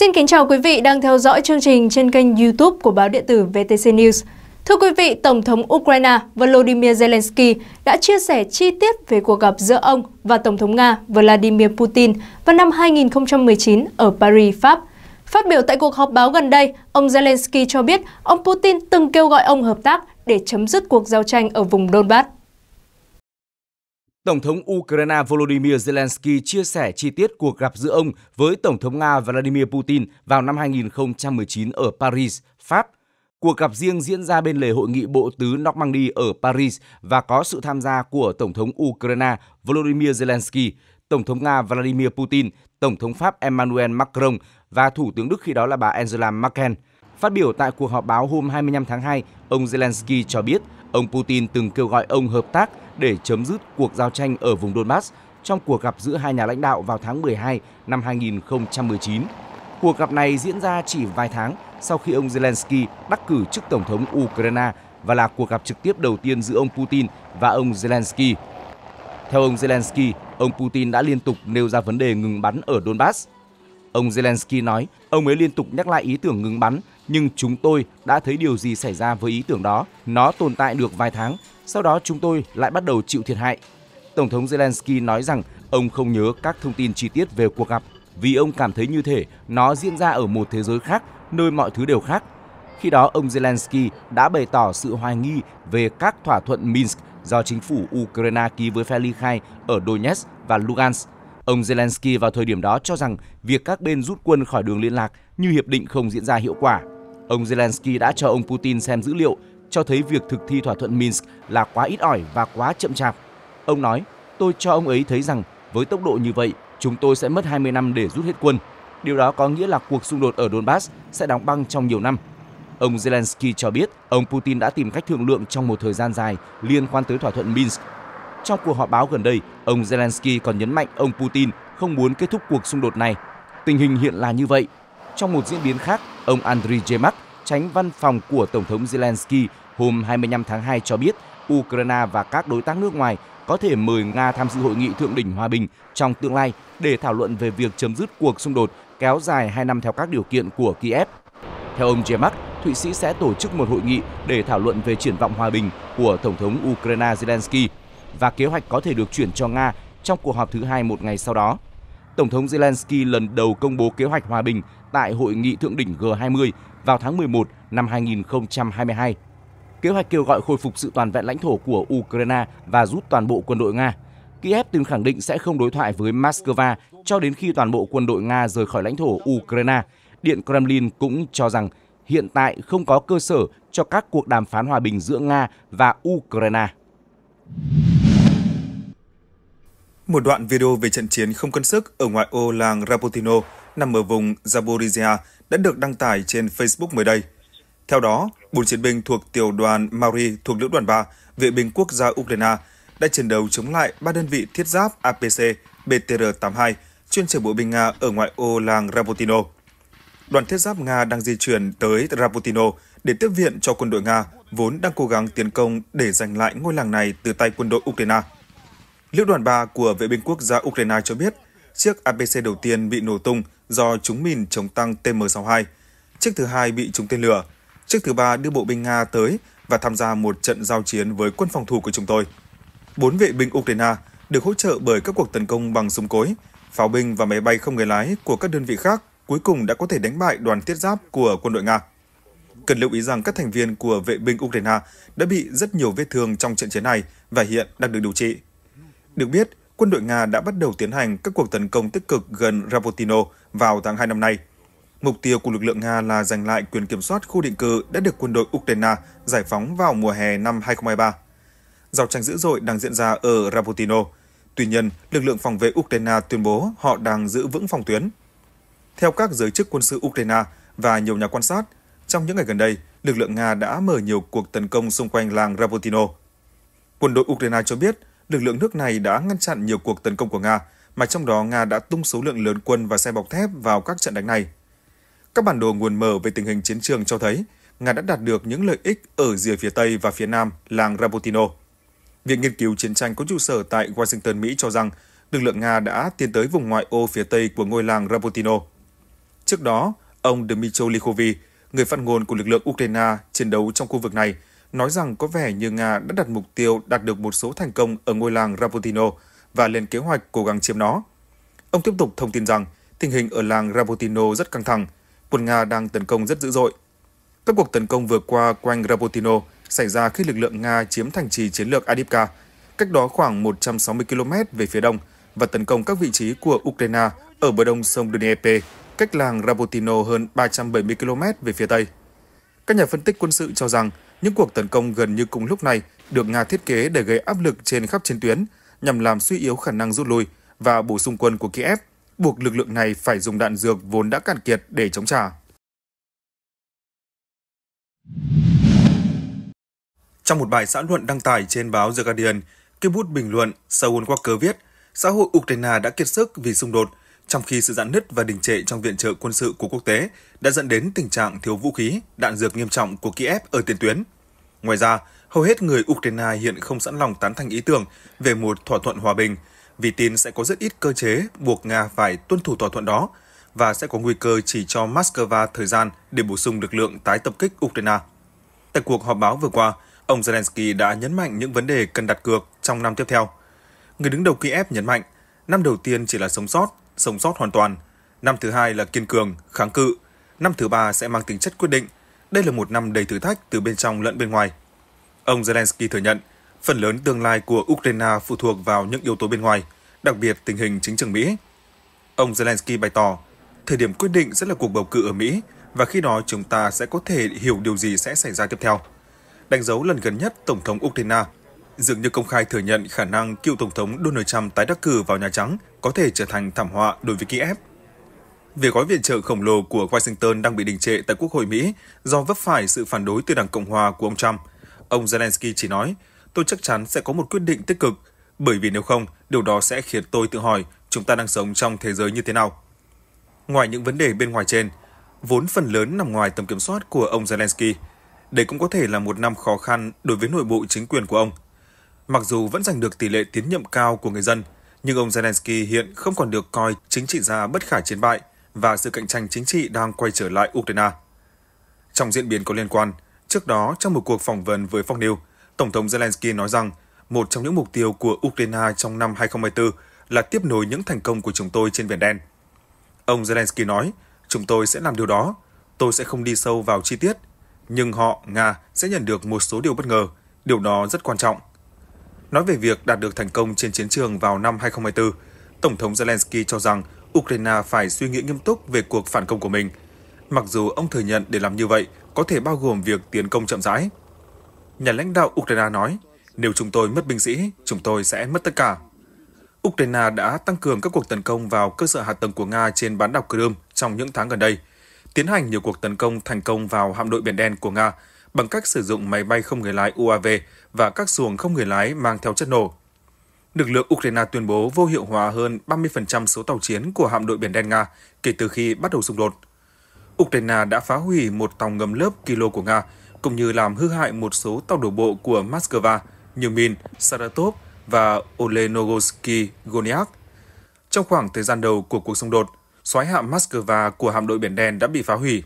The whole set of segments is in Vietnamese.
Xin kính chào quý vị đang theo dõi chương trình trên kênh YouTube của báo điện tử VTC News. Thưa quý vị, Tổng thống Ukraine Volodymyr Zelensky đã chia sẻ chi tiết về cuộc gặp giữa ông và Tổng thống Nga Vladimir Putin vào năm 2019 ở Paris, Pháp. Phát biểu tại cuộc họp báo gần đây, ông Zelensky cho biết ông Putin từng kêu gọi ông hợp tác để chấm dứt cuộc giao tranh ở vùng Donbass. Tổng thống Ukraine Volodymyr Zelensky chia sẻ chi tiết cuộc gặp giữa ông với Tổng thống Nga Vladimir Putin vào năm 2019 ở Paris, Pháp. Cuộc gặp riêng diễn ra bên lề hội nghị bộ tứ Normandy ở Paris và có sự tham gia của Tổng thống Ukraine Volodymyr Zelensky, Tổng thống Nga Vladimir Putin, Tổng thống Pháp Emmanuel Macron và Thủ tướng Đức khi đó là bà Angela Merkel. Phát biểu tại cuộc họp báo hôm 25 tháng 2, ông Zelensky cho biết – Ông Putin từng kêu gọi ông hợp tác để chấm dứt cuộc giao tranh ở vùng Donbass trong cuộc gặp giữa hai nhà lãnh đạo vào tháng 12 năm 2019. Cuộc gặp này diễn ra chỉ vài tháng sau khi ông Zelensky đắc cử chức Tổng thống Ukraine và là cuộc gặp trực tiếp đầu tiên giữa ông Putin và ông Zelensky. Theo ông Zelensky, ông Putin đã liên tục nêu ra vấn đề ngừng bắn ở Donbass Ông Zelensky nói, ông ấy liên tục nhắc lại ý tưởng ngừng bắn, nhưng chúng tôi đã thấy điều gì xảy ra với ý tưởng đó. Nó tồn tại được vài tháng, sau đó chúng tôi lại bắt đầu chịu thiệt hại. Tổng thống Zelensky nói rằng ông không nhớ các thông tin chi tiết về cuộc gặp vì ông cảm thấy như thể nó diễn ra ở một thế giới khác, nơi mọi thứ đều khác. Khi đó, ông Zelensky đã bày tỏ sự hoài nghi về các thỏa thuận Minsk do chính phủ Ukraine ký với phe ly khai ở Donetsk và Lugansk Ông Zelensky vào thời điểm đó cho rằng việc các bên rút quân khỏi đường liên lạc như hiệp định không diễn ra hiệu quả. Ông Zelensky đã cho ông Putin xem dữ liệu cho thấy việc thực thi thỏa thuận Minsk là quá ít ỏi và quá chậm chạp. Ông nói, tôi cho ông ấy thấy rằng với tốc độ như vậy, chúng tôi sẽ mất 20 năm để rút hết quân. Điều đó có nghĩa là cuộc xung đột ở Donbass sẽ đóng băng trong nhiều năm. Ông Zelensky cho biết ông Putin đã tìm cách thương lượng trong một thời gian dài liên quan tới thỏa thuận Minsk trong cuộc họp báo gần đây, ông Zelensky còn nhấn mạnh ông Putin không muốn kết thúc cuộc xung đột này. Tình hình hiện là như vậy. Trong một diễn biến khác, ông Andriy Yemak, tránh văn phòng của Tổng thống Zelensky hôm 25 tháng 2 cho biết Ukraine và các đối tác nước ngoài có thể mời Nga tham dự hội nghị thượng đỉnh hòa bình trong tương lai để thảo luận về việc chấm dứt cuộc xung đột kéo dài 2 năm theo các điều kiện của Kiev. Theo ông Yemak, Thụy Sĩ sẽ tổ chức một hội nghị để thảo luận về triển vọng hòa bình của Tổng thống Ukraine Zelensky và kế hoạch có thể được chuyển cho Nga trong cuộc họp thứ hai một ngày sau đó. Tổng thống Zelensky lần đầu công bố kế hoạch hòa bình tại hội nghị thượng đỉnh G20 vào tháng 11 năm 2022. Kế hoạch kêu gọi khôi phục sự toàn vẹn lãnh thổ của Ukraine và rút toàn bộ quân đội Nga. Kiev từng khẳng định sẽ không đối thoại với Moscow cho đến khi toàn bộ quân đội Nga rời khỏi lãnh thổ Ukraine. Điện Kremlin cũng cho rằng hiện tại không có cơ sở cho các cuộc đàm phán hòa bình giữa Nga và Ukraine. Một đoạn video về trận chiến không cân sức ở ngoại ô làng Rapotino nằm ở vùng Zaporizhia đã được đăng tải trên Facebook mới đây. Theo đó, bốn chiến binh thuộc tiểu đoàn Mauri thuộc lữ đoàn 3, vệ binh quốc gia Ukraine đã chiến đấu chống lại ba đơn vị thiết giáp APC BTR-82 chuyên chở bộ binh Nga ở ngoại ô làng Rapotino. Đoàn thiết giáp Nga đang di chuyển tới Rapotino để tiếp viện cho quân đội Nga vốn đang cố gắng tiến công để giành lại ngôi làng này từ tay quân đội Ukraine. Lữ đoàn 3 của Vệ binh quốc gia Ukraine cho biết, chiếc APC đầu tiên bị nổ tung do chúng mìn chống tăng TM62, chiếc thứ hai bị trúng tên lửa, chiếc thứ ba đưa bộ binh Nga tới và tham gia một trận giao chiến với quân phòng thủ của chúng tôi. Bốn vệ binh Ukraine được hỗ trợ bởi các cuộc tấn công bằng súng cối, pháo binh và máy bay không người lái của các đơn vị khác cuối cùng đã có thể đánh bại đoàn thiết giáp của quân đội Nga. Cần lưu ý rằng các thành viên của vệ binh Ukraine đã bị rất nhiều vết thương trong trận chiến này và hiện đang được điều trị. Được biết, quân đội Nga đã bắt đầu tiến hành các cuộc tấn công tích cực gần Rabotino vào tháng 2 năm nay. Mục tiêu của lực lượng Nga là giành lại quyền kiểm soát khu định cư đã được quân đội Ukraine giải phóng vào mùa hè năm 2023. Giao tranh dữ dội đang diễn ra ở Rabotino. Tuy nhiên, lực lượng phòng vệ Ukraine tuyên bố họ đang giữ vững phòng tuyến. Theo các giới chức quân sự Ukraine và nhiều nhà quan sát, trong những ngày gần đây, lực lượng Nga đã mở nhiều cuộc tấn công xung quanh làng Rabotino. Quân đội Ukraine cho biết lực lượng nước này đã ngăn chặn nhiều cuộc tấn công của Nga, mà trong đó Nga đã tung số lượng lớn quân và xe bọc thép vào các trận đánh này. Các bản đồ nguồn mở về tình hình chiến trường cho thấy Nga đã đạt được những lợi ích ở rìa phía Tây và phía Nam làng Rabotino. Viện Nghiên cứu Chiến tranh có trụ sở tại Washington, Mỹ cho rằng lực lượng Nga đã tiến tới vùng ngoại ô phía Tây của ngôi làng Rabotino. Trước đó, ông Dmitry Likhovi, người phát ngôn của lực lượng Ukraine chiến đấu trong khu vực này, nói rằng có vẻ như Nga đã đặt mục tiêu đạt được một số thành công ở ngôi làng Rapotino và lên kế hoạch cố gắng chiếm nó. Ông tiếp tục thông tin rằng tình hình ở làng Rapotino rất căng thẳng, quân Nga đang tấn công rất dữ dội. Các cuộc tấn công vừa qua quanh Rapotino xảy ra khi lực lượng Nga chiếm thành trì chiến lược Adipka, cách đó khoảng 160 km về phía đông, và tấn công các vị trí của Ukraine ở bờ đông sông Dnieper, cách làng Rapotino hơn 370 km về phía tây. Các nhà phân tích quân sự cho rằng những cuộc tấn công gần như cùng lúc này được Nga thiết kế để gây áp lực trên khắp chiến tuyến, nhằm làm suy yếu khả năng rút lui và bổ sung quân của Kiev, buộc lực lượng này phải dùng đạn dược vốn đã cạn kiệt để chống trả. Trong một bài xã luận đăng tải trên báo The Guardian, kiếp bút bình luận Saul Walker viết, xã hội Ukraine đã kiệt sức vì xung đột, trong khi sự giãn nứt và đình trệ trong viện trợ quân sự của quốc tế đã dẫn đến tình trạng thiếu vũ khí, đạn dược nghiêm trọng của Kiev ở tiền tuyến. Ngoài ra, hầu hết người Ukraine hiện không sẵn lòng tán thành ý tưởng về một thỏa thuận hòa bình, vì tin sẽ có rất ít cơ chế buộc Nga phải tuân thủ thỏa thuận đó và sẽ có nguy cơ chỉ cho Moscow thời gian để bổ sung lực lượng tái tập kích Ukraine. Tại cuộc họp báo vừa qua, ông Zelensky đã nhấn mạnh những vấn đề cần đặt cược trong năm tiếp theo. Người đứng đầu Kiev nhấn mạnh, năm đầu tiên chỉ là sống sót sống sót hoàn toàn. Năm thứ hai là kiên cường, kháng cự. Năm thứ ba sẽ mang tính chất quyết định. Đây là một năm đầy thử thách từ bên trong lẫn bên ngoài. Ông Zelensky thừa nhận, phần lớn tương lai của Ukraine phụ thuộc vào những yếu tố bên ngoài, đặc biệt tình hình chính trường Mỹ. Ông Zelensky bày tỏ, thời điểm quyết định sẽ là cuộc bầu cử ở Mỹ và khi đó chúng ta sẽ có thể hiểu điều gì sẽ xảy ra tiếp theo. Đánh dấu lần gần nhất Tổng thống Ukraine dường như công khai thừa nhận khả năng cựu Tổng thống Donald Trump tái đắc cử vào Nhà Trắng có thể trở thành thảm họa đối với Kiev. Việc gói viện trợ khổng lồ của Washington đang bị đình trệ tại Quốc hội Mỹ do vấp phải sự phản đối từ Đảng Cộng Hòa của ông Trump. Ông Zelensky chỉ nói, tôi chắc chắn sẽ có một quyết định tích cực, bởi vì nếu không, điều đó sẽ khiến tôi tự hỏi chúng ta đang sống trong thế giới như thế nào. Ngoài những vấn đề bên ngoài trên, vốn phần lớn nằm ngoài tầm kiểm soát của ông Zelensky, đây cũng có thể là một năm khó khăn đối với nội bộ chính quyền của ông – Mặc dù vẫn giành được tỷ lệ tiến nhiệm cao của người dân, nhưng ông Zelensky hiện không còn được coi chính trị gia bất khả chiến bại và sự cạnh tranh chính trị đang quay trở lại Ukraine. Trong diễn biến có liên quan, trước đó trong một cuộc phỏng vấn với Fox News, Tổng thống Zelensky nói rằng một trong những mục tiêu của Ukraine trong năm 2024 là tiếp nối những thành công của chúng tôi trên Biển Đen. Ông Zelensky nói, chúng tôi sẽ làm điều đó, tôi sẽ không đi sâu vào chi tiết, nhưng họ, Nga, sẽ nhận được một số điều bất ngờ, điều đó rất quan trọng. Nói về việc đạt được thành công trên chiến trường vào năm 2024, Tổng thống Zelensky cho rằng Ukraine phải suy nghĩ nghiêm túc về cuộc phản công của mình. Mặc dù ông thừa nhận để làm như vậy có thể bao gồm việc tiến công chậm rãi. Nhà lãnh đạo Ukraine nói, nếu chúng tôi mất binh sĩ, chúng tôi sẽ mất tất cả. Ukraine đã tăng cường các cuộc tấn công vào cơ sở hạ tầng của Nga trên bán đảo Crimea trong những tháng gần đây, tiến hành nhiều cuộc tấn công thành công vào hạm đội Biển Đen của Nga, bằng cách sử dụng máy bay không người lái UAV và các xuồng không người lái mang theo chất nổ. Lực lượng Ukraine tuyên bố vô hiệu hóa hơn 30% số tàu chiến của hạm đội Biển Đen Nga kể từ khi bắt đầu xung đột. Ukraine đã phá hủy một tàu ngầm lớp Kilo của Nga, cũng như làm hư hại một số tàu đổ bộ của Moscow như Min, Saratov và Olenogorsky Goniak. Trong khoảng thời gian đầu của cuộc xung đột, xoáy hạm Moscow của hạm đội Biển Đen đã bị phá hủy.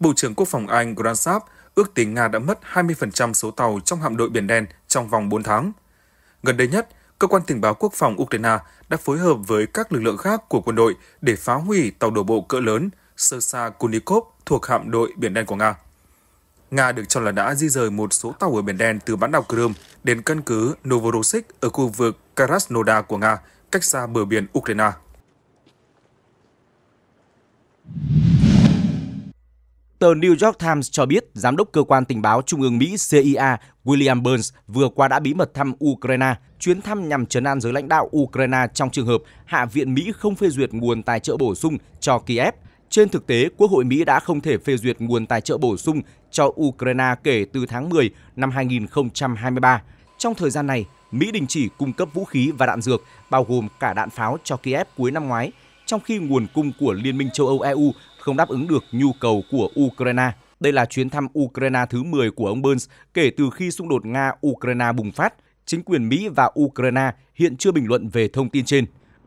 Bộ trưởng Quốc phòng Anh Grant Sapp ước tính Nga đã mất 20% số tàu trong hạm đội Biển Đen trong vòng 4 tháng. Gần đây nhất, Cơ quan Tình báo Quốc phòng Ukraine đã phối hợp với các lực lượng khác của quân đội để phá hủy tàu đổ bộ cỡ lớn Sersa Kunikov thuộc hạm đội Biển Đen của Nga. Nga được cho là đã di rời một số tàu ở Biển Đen từ bán đảo Crimea đến căn cứ Novorossiysk ở khu vực Krasnodar của Nga, cách xa bờ biển Ukraine. Tờ New York Times cho biết giám đốc cơ quan tình báo trung ương Mỹ CIA William Burns vừa qua đã bí mật thăm Ukraine, chuyến thăm nhằm trấn an giới lãnh đạo Ukraine trong trường hợp Hạ viện Mỹ không phê duyệt nguồn tài trợ bổ sung cho Kiev. Trên thực tế, Quốc hội Mỹ đã không thể phê duyệt nguồn tài trợ bổ sung cho Ukraine kể từ tháng 10 năm 2023. Trong thời gian này, Mỹ đình chỉ cung cấp vũ khí và đạn dược, bao gồm cả đạn pháo cho Kiev cuối năm ngoái, trong khi nguồn cung của Liên minh châu Âu EU không đáp ứng được nhu cầu của Ukraine. Đây là chuyến thăm Ukraine thứ 10 của ông Burns kể từ khi xung đột Nga-Ukraine bùng phát. Chính quyền Mỹ và Ukraine hiện chưa bình luận về thông tin trên.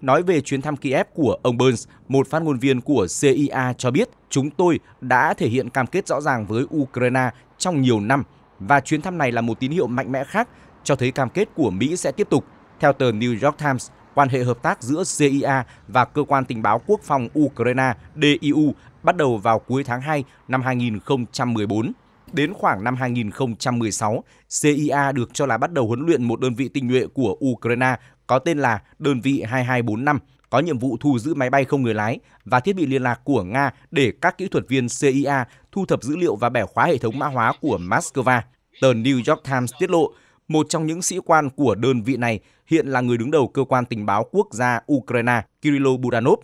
Nói về chuyến thăm Kiev của ông Burns, một phát ngôn viên của CIA cho biết chúng tôi đã thể hiện cam kết rõ ràng với Ukraine trong nhiều năm và chuyến thăm này là một tín hiệu mạnh mẽ khác cho thấy cam kết của Mỹ sẽ tiếp tục. Theo tờ New York Times, quan hệ hợp tác giữa CIA và Cơ quan Tình báo Quốc phòng Ukraine DIU bắt đầu vào cuối tháng 2 năm 2014. Đến khoảng năm 2016, CIA được cho là bắt đầu huấn luyện một đơn vị tinh nhuệ của Ukraine có tên là Đơn vị 2245, có nhiệm vụ thu giữ máy bay không người lái và thiết bị liên lạc của Nga để các kỹ thuật viên CIA thu thập dữ liệu và bẻ khóa hệ thống mã hóa của Moscow. Tờ New York Times tiết lộ một trong những sĩ quan của đơn vị này, hiện là người đứng đầu cơ quan tình báo quốc gia Ukraine Kirilo Budanov.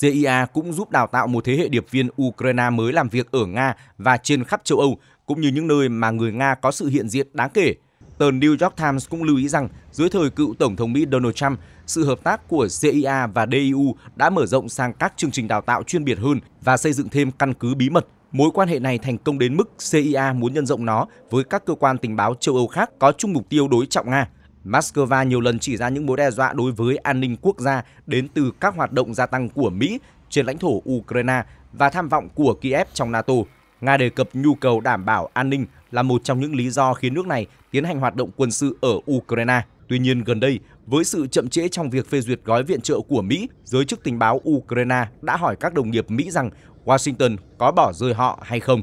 CIA cũng giúp đào tạo một thế hệ điệp viên Ukraine mới làm việc ở Nga và trên khắp châu Âu, cũng như những nơi mà người Nga có sự hiện diện đáng kể. Tờ New York Times cũng lưu ý rằng, dưới thời cựu Tổng thống Mỹ Donald Trump, sự hợp tác của CIA và DIU đã mở rộng sang các chương trình đào tạo chuyên biệt hơn và xây dựng thêm căn cứ bí mật Mối quan hệ này thành công đến mức CIA muốn nhân rộng nó với các cơ quan tình báo châu Âu khác có chung mục tiêu đối trọng Nga. Moscow nhiều lần chỉ ra những mối đe dọa đối với an ninh quốc gia đến từ các hoạt động gia tăng của Mỹ trên lãnh thổ Ukraine và tham vọng của Kiev trong NATO. Nga đề cập nhu cầu đảm bảo an ninh là một trong những lý do khiến nước này tiến hành hoạt động quân sự ở Ukraine. Tuy nhiên, gần đây, với sự chậm trễ trong việc phê duyệt gói viện trợ của Mỹ, giới chức tình báo Ukraine đã hỏi các đồng nghiệp Mỹ rằng Washington có bỏ rơi họ hay không.